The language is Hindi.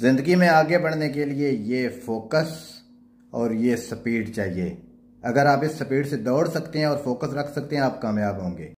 ज़िंदगी में आगे बढ़ने के लिए ये फोकस और ये स्पीड चाहिए अगर आप इस स्पीड से दौड़ सकते हैं और फोकस रख सकते हैं आप कामयाब होंगे